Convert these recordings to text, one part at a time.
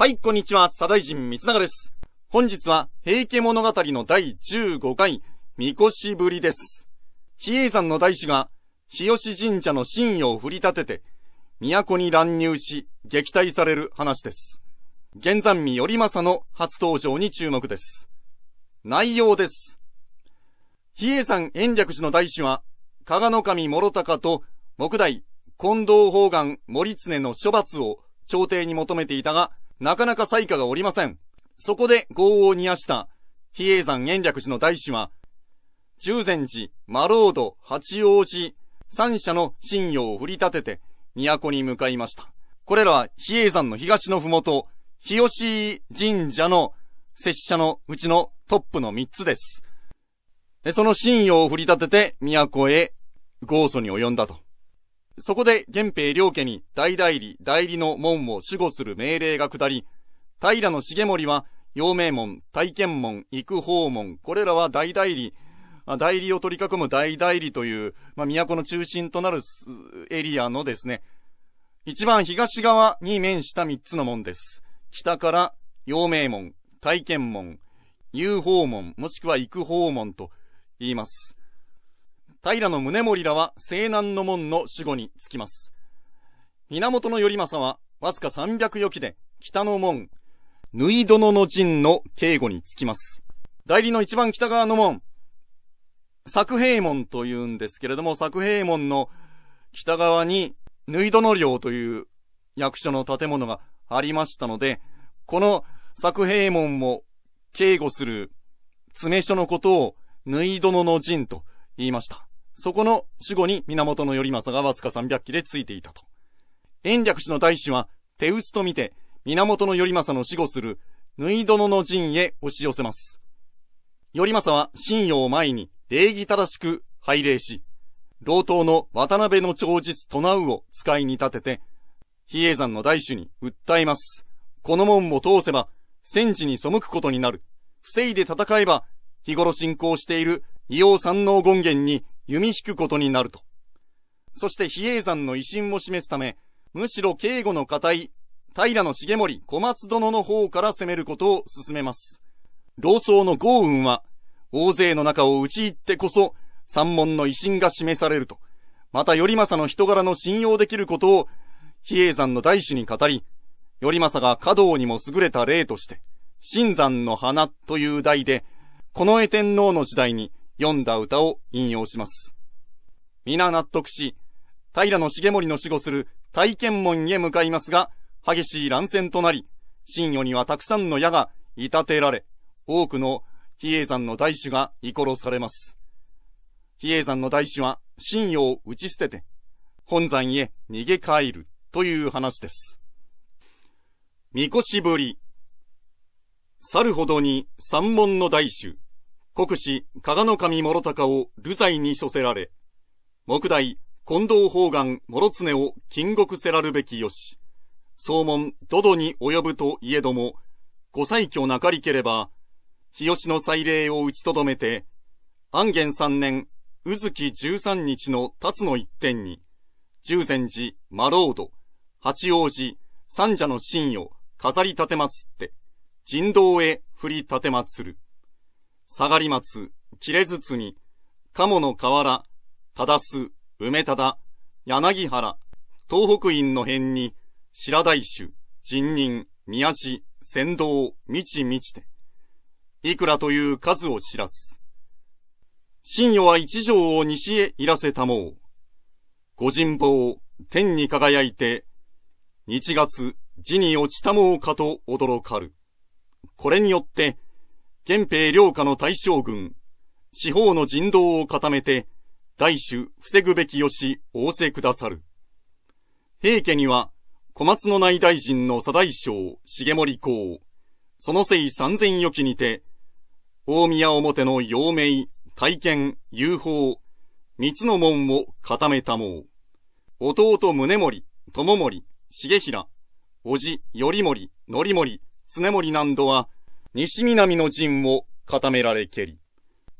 はい、こんにちは、サダイ人三永です。本日は、平家物語の第15回、みこしぶりです。比叡山の大師が、日吉神社の神を振り立てて、都に乱入し、撃退される話です。玄山美頼政の初登場に注目です。内容です。比叡山延暦寺の大師は、加賀の神諸高と、木代、近藤方眼森常の処罰を朝廷に求めていたが、なかなか災禍がおりません。そこで豪王にやした、比叡山延暦寺の大師は、中禅寺、マロード、八王子、三社の信用を振り立てて、都に向かいました。これらは比叡山の東のふもと、日吉神社の拙者のうちのトップの三つです。その信用を振り立てて、都へ、豪祖に及んだと。そこで源平両家に大代理、代理の門を守護する命令が下り、平の重盛は、陽明門、大験門、育方門、これらは大代理、代理を取り囲む大代理という、まあ、都の中心となるエリアのですね、一番東側に面した三つの門です。北から陽明門、大験門、遊方門、もしくは育方門と言います。平宗盛らは西南の門の死後につきます。源頼政は、わずか三百余期で、北の門、縫い殿の陣の警護につきます。代理の一番北側の門、作平門というんですけれども、作平門の北側に、縫い殿領という役所の建物がありましたので、この作平門を警護する詰所のことを、縫い殿の陣と言いました。そこの死後に源頼政がわずか300でついていたと。延暦寺の大使は、手薄と見て、源頼政の死後する、縫い殿の陣へ押し寄せます。頼政は信用を前に、礼儀正しく拝礼し、老頭の渡辺の長日トナウを使いに立てて、比叡山の大主に訴えます。この門を通せば、戦地に背くことになる。防いで戦えば、日頃進行している、伊王山王権現に弓引くことになると。そして比叡山の威信を示すため、むしろ警護の固い、平の重盛小松殿の方から攻めることを進めます。老僧の豪運は、大勢の中を打ち入ってこそ、三門の威信が示されると、また頼政の人柄の信用できることを、比叡山の大師に語り、頼政が華道にも優れた例として、新山の花という題で、この絵天皇の時代に、読んだ歌を引用します。皆納得し、平重盛の死後する大剣門へ向かいますが、激しい乱戦となり、深夜にはたくさんの矢がいたてられ、多くの比叡山の大主が居殺されます。比叡山の大主は新夜を打ち捨てて、本山へ逃げ帰るという話です。みこしぶり。去るほどに三門の大主、国士、加賀の神諸高を流罪に処せられ、木代、近藤方眼諸常を禁獄せらるべきよし、総門、ドドに及ぶといえども、ご再挙なかりければ、日吉の祭礼を打ちとどめて、安元三年、う月十三日の辰の一点に、十禅寺、マロード、八王子、三者の神を飾り立てまつって、人道へ振り立てまつる。下がり松、切れ包み、鴨の河原、忠須、梅忠、柳原、東北院の辺に、白大種、人人、宮地、仙道、道道て、いくらという数を知らす。深与は一条を西へいらせたもう。ご人望、天に輝いて、日月、地に落ちたもうかと驚かる。これによって、憲兵両家の大将軍、四方の人道を固めて、大主防ぐべきよし仰せくださる。平家には、小松の内大臣の左大将、重森公、そのせい三千余期にて、大宮表の陽明、大剣、遊法、三つの門を固めたもう。弟宗盛、友盛、重平、叔父、頼盛、則盛、常盛な度は、西南の陣を固められけり。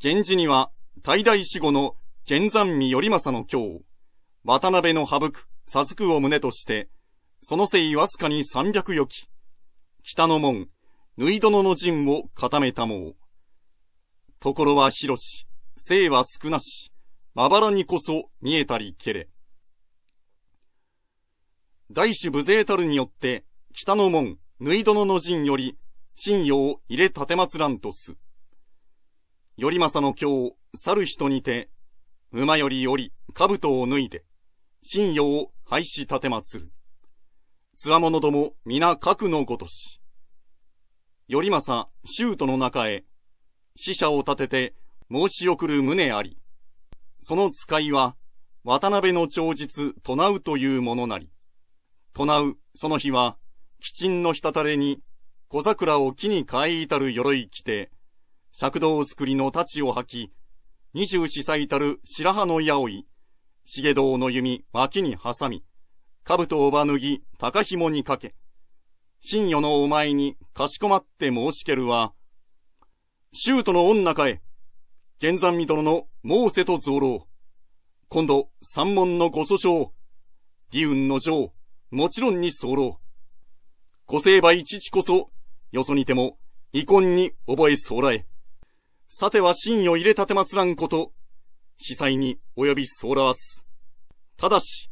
源氏には、大大死後の玄山見頼政の京、渡辺の羽生く、佐久を胸として、そのせいわずかに三百余き。北の門、縫い殿の陣を固めたもう。ところは広し、生は少なし、まばらにこそ見えたりけれ。大主無勢たるによって、北の門、縫い殿の陣より、信用入れ立らんとす。頼政の今日、去る人にて、馬よりより、兜を脱いで、信用を廃止立松る。つわものども皆核のごとし。頼政、衆との中へ、死者を立てて申し送る旨あり。その使いは、渡辺の長日、唱うというものなり。唱う、その日は、ちんの滴れに、小桜を木に買い至る鎧着て、尺道作りの太刀を吐き、二十四歳たる白羽の八追、重道の弓脇に挟み、兜をば脱ぎ高紐にかけ、深与のお前にかしこまって申しけるは、シュートの女かえ、玄山御殿の申せと増老。今度、三門のご訴訟。義雲の城、もちろんに候。古成敗父こそ、よそにても、遺恨に覚えそうらえ。さては真を入れたてまつらんこと、司祭に及びそうらわす。ただし、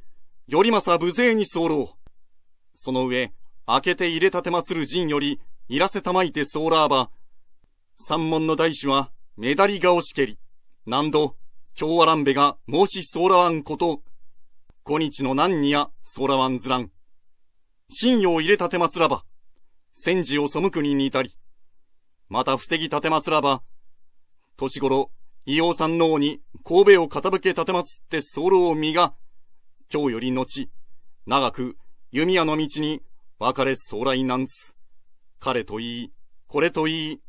よりまさ無勢に候ろう。その上、明けて入れたてまつる陣より、いらせたまいてそうらば、三門の大主は、メダリ顔しけり。何度、京あらんべが申しそうらわんこと、五日の何にやそうらわんずらん。真を入れたてまつらば。戦時を背くに至り、また防ぎ立てますらば、年頃、伊王山王に神戸を傾け立てまつって候を身が、今日より後、長く弓矢の道に別れ将来なんつ。彼といい、これといい、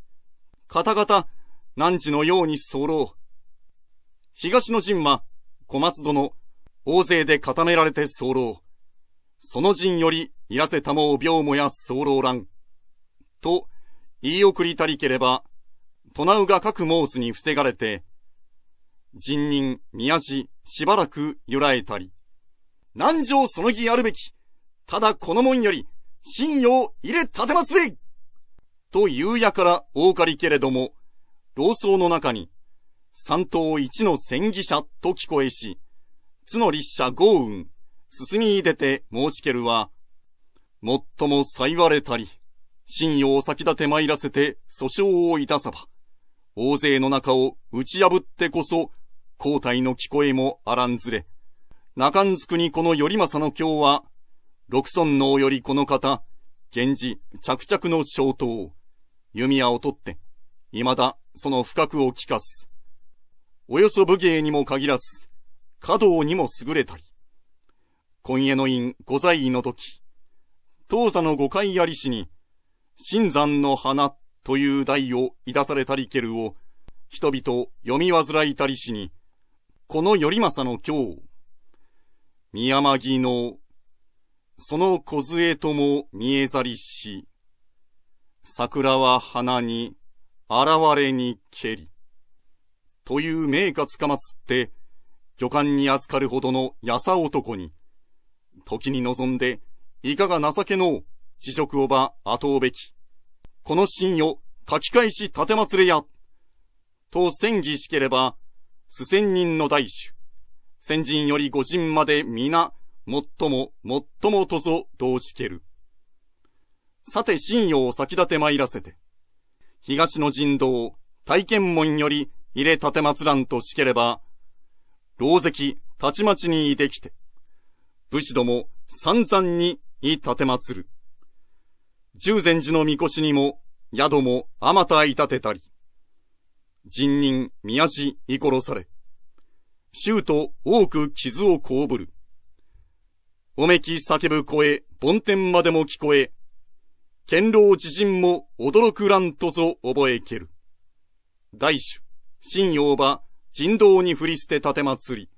方々、何時のように候。東の陣は、小松殿、大勢で固められて候。その陣より、いらせたもう病もや候乱。と言い送りたりければ、トナウが各申すに防がれて、人人、宮地、しばらく揺らえたり。南条その儀あるべき。ただこの門より、信用入れ立てますい。と夕うやから大借りけれども、老僧の中に、三頭一の戦技者と聞こえし、津の立者豪運、進み出て申しけるは、もっとも幸れたり。信用を先立て参らせて訴訟をいたさば、大勢の中を打ち破ってこそ、交代の聞こえもあらんずれ。中んずくにこの頼政の今日は、六尊王よりこの方、源氏着々の消灯、弓矢を取って、未だその深くを聞かす。およそ武芸にも限らず、稼働にも優れたり、今夜の院御在位の時、当座の五回ありしに、新山の花という題をいだされたりけるを、人々読み煩いたりしに、この頼政の今日、宮間木の、その梢とも見えざりし、桜は花に、現れにけり。という名家つかまつって、巨漢に預かるほどのやさ男に、時に望んで、いかが情けの地職をば後をべき。この信を書き返し立てまつれや。と戦議しければ、数千人の大主。先人より五人まで皆、最も、最もとぞ、同しける。さて、信用を先立て参らせて。東の人道、大剣門より入れ立てまつらんとしければ、老石、たちまちにいできて、武士ども、散々にい立てまつる。中禅寺の御輿にも、宿もあまたいたてたり、人人宮地に殺され、衆と多く傷をこぶる。おめき叫ぶ声、梵天までも聞こえ、堅牢知人も驚くらんとぞ覚えける。大主、信用場、人道に振り捨て立て祭り、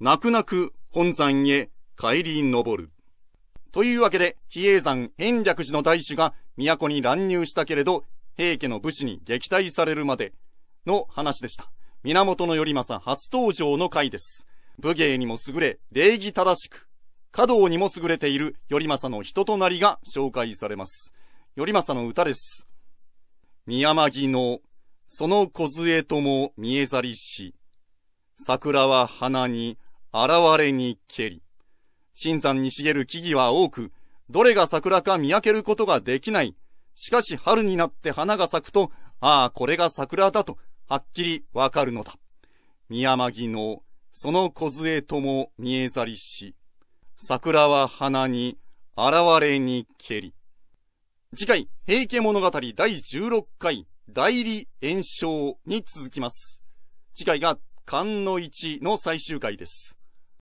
泣く泣く本山へ帰り登る。というわけで、比叡山延暦寺の大使が都に乱入したけれど、平家の武士に撃退されるまでの話でした。源頼政初登場の回です。武芸にも優れ、礼儀正しく、華道にも優れている頼政の人となりが紹介されます。頼政の歌です。宮間木の、その梢とも見えざりし、桜は花に、現れにけり。新山に茂る木々は多く、どれが桜か見分けることができない。しかし春になって花が咲くと、ああ、これが桜だと、はっきりわかるのだ。宮間木の、その梢とも見えざりし、桜は花に、現れにけり。次回、平家物語第16回、代理炎症に続きます。次回が、勘の一の最終回です。